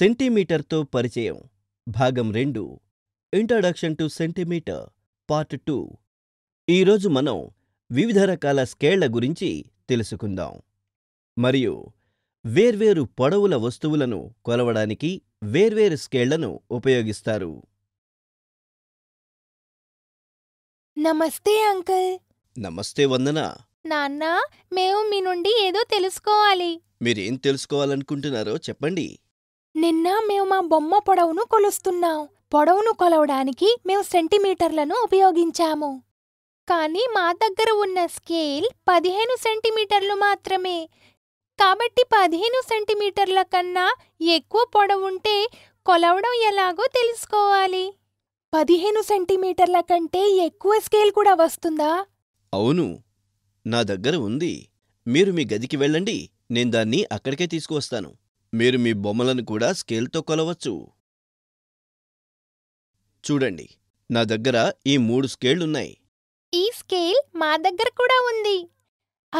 సెంటీమీటర్తో పరిచయం భాగం రెండు introduction to centimetre part two ఈరోజు మనం వివిధ రకాల స్కేళ్ల గురించి తెలుసుకుందాం మరియు వేర్వేరు పొడవుల వస్తువులను కొలవడానికి వేర్వేరు స్కేళ్లను ఉపయోగిస్తారు నమస్తే అంకల్ నమస్తే వందన నాన్న మేము మీ నుండి ఏదో తెలుసుకోవాలి మీరేం తెలుసుకోవాలనుకుంటున్నారో చెప్పండి నిన్న మేము మా బొమ్మ పొడవును కొలుస్తున్నాం పొడవును కొలవడానికి మేము సెంటీమీటర్లను ఉపయోగించాము కానీ మా దగ్గర ఉన్న స్కేల్ పదిహేను సెంటీమీటర్లు మాత్రమే కాబట్టి పదిహేను సెంటీమీటర్ల కన్నా ఎక్కువ పొడవుంటే కొలవడం ఎలాగో తెలుసుకోవాలి పదిహేను సెంటీమీటర్ల కంటే ఎక్కువ స్కేల్ కూడా వస్తుందా అవును నా దగ్గర ఉంది మీరు మీ గదికి వెళ్ళండి నేను దాన్ని అక్కడికే తీసుకువస్తాను మీరు మీ బొమ్మలను కూడా స్కేల్తో కొలవచ్చు చూడండి నా దగ్గర ఈ మూడు స్కేళ్లున్నాయి ఈ స్కేల్ మా దగ్గర కూడా ఉంది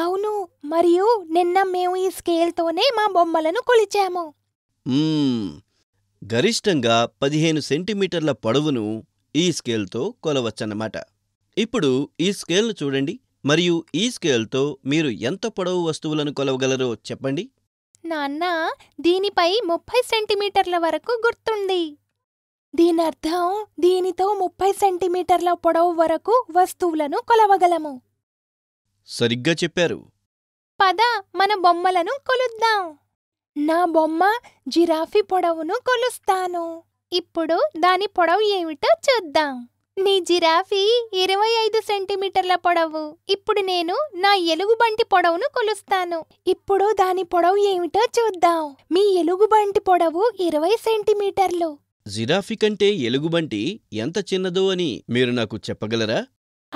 అవును మరియు నిన్న మేము ఈ స్కేల్తోనే మా బొమ్మలను కొలిచాము గరిష్టంగా పదిహేను సెంటీమీటర్ల పొడవును ఈ స్కేల్తో కొలవచ్చన్నమాట ఇప్పుడు ఈ స్కేల్ను చూడండి మరియు ఈ స్కేల్తో మీరు ఎంత పొడవు వస్తువులను కొలవగలరో చెప్పండి నాన్న దీనిపై ముప్పై సెంటీమీటర్ల వరకు గుర్తుంది దీనర్థం దీనితో ముప్పై సెంటీమీటర్ల పొడవు వరకు వస్తువులను కొలవగలము సరిగ్గా చెప్పారు పద మన బొమ్మలను కొలుద్దాం నా బొమ్మ జిరాఫీ పొడవును కొలుస్తాను ఇప్పుడు దాని పొడవు ఏమిటో చూద్దాం నీ జిరాఫీ ఇరవై ఐదు సెంటీమీటర్ల పొడవు ఇప్పుడు నేను నా ఎలుగుబంటి పొడవును కొలుస్తాను ఇప్పుడు దాని పొడవు ఏమిటో చూద్దాం మీ ఎలుగుబంటి పొడవు ఇరవై సెంటీమీటర్లు జిరాఫీ కంటే ఎలుగుబంటి ఎంత చిన్నదో అని మీరు నాకు చెప్పగలరా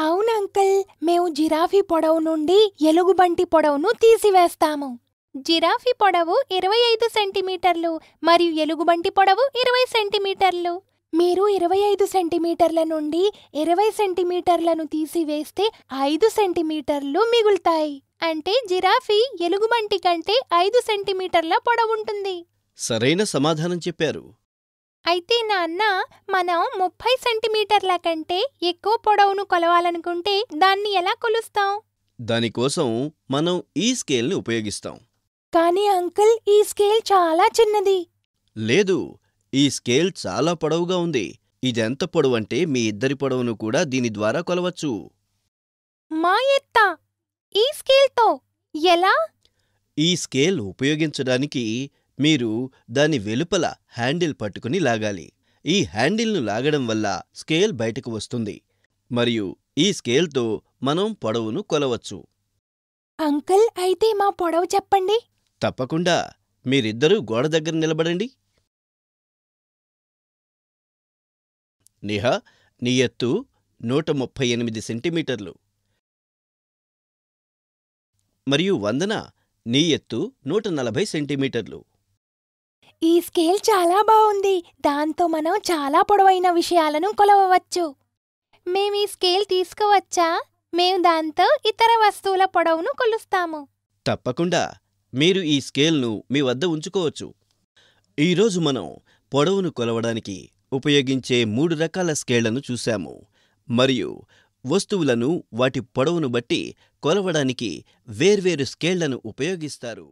అవునంకల్ మేము జిరాఫీ పొడవు నుండి ఎలుగుబంటి పొడవును తీసివేస్తాము జిరాఫీ పొడవు ఇరవై ఐదు సెంటీమీటర్లు మరియు ఎలుగుబంటి పొడవు ఇరవై సెంటీమీటర్లు మీరు ఇరవై ఐదు సెంటీమీటర్ల నుండి ఇరవై సెంటీమీటర్లను తీసివేస్తే ఐదు సెంటీమీటర్లు మిగులుతాయి అంటే జిరాఫీ ఎలుగుమంటి కంటే ఐదు సెంటీమీటర్ల పొడవుంటుంది సరైన సమాధానం చెప్పారు అయితే నాన్న మనం ముప్పై సెంటీమీటర్ల కంటే ఎక్కువ పొడవును కొలవాలనుకుంటే దాన్ని ఎలా కొలుస్తాం దానికోసం మనం ఈ స్కేల్ని ఉపయోగిస్తాం కానీ అంకుల్ ఈ స్కేల్ చాలా చిన్నది లేదు ఈ స్కేల్ చాలా పొడవుగా ఉంది ఇదెంత పొడవంటే మీ ఇద్దరి పొడవును కూడా దీని ద్వారా కొలవచ్చు మా ఎత్త ఈ స్కేల్తో ఎలా ఈ స్కేల్ ఉపయోగించడానికి మీరు దాని వెలుపల హ్యాండిల్ పట్టుకుని లాగాలి ఈ హ్యాండిల్ను లాగడం వల్ల స్కేల్ బయటకు వస్తుంది మరియు ఈ స్కేల్తో మనం పొడవును కొలవచ్చు అంకల్ అయితే మా పొడవు చెప్పండి తప్పకుండా మీరిద్దరూ గోడ దగ్గర నిలబడండి నేహ నీ ఎత్తు నూట ముప్పై ఎనిమిది సెంటీమీటర్లు మరియు వందన నీ ఎత్తు నూట నలభై సెంటీమీటర్లు ఈ స్కేల్ చాలా బాగుంది దాంతో మనం చాలా పొడవైన విషయాలను కొలవవచ్చు మేము ఈ స్కేల్ తీసుకోవచ్చా మేము దాంతో ఇతర వస్తువుల పొడవును కొలుస్తాము తప్పకుండా మీరు ఈ స్కేల్ను మీ వద్ద ఉంచుకోవచ్చు ఈరోజు మనం పొడవును కొలవడానికి ఉపయోగించే మూడు రకాల స్కేళ్లను చూశాము మరియు వస్తువులను వాటి పొడవును బట్టి కొలవడానికి వేర్వేరు స్కేళ్లను ఉపయోగిస్తారు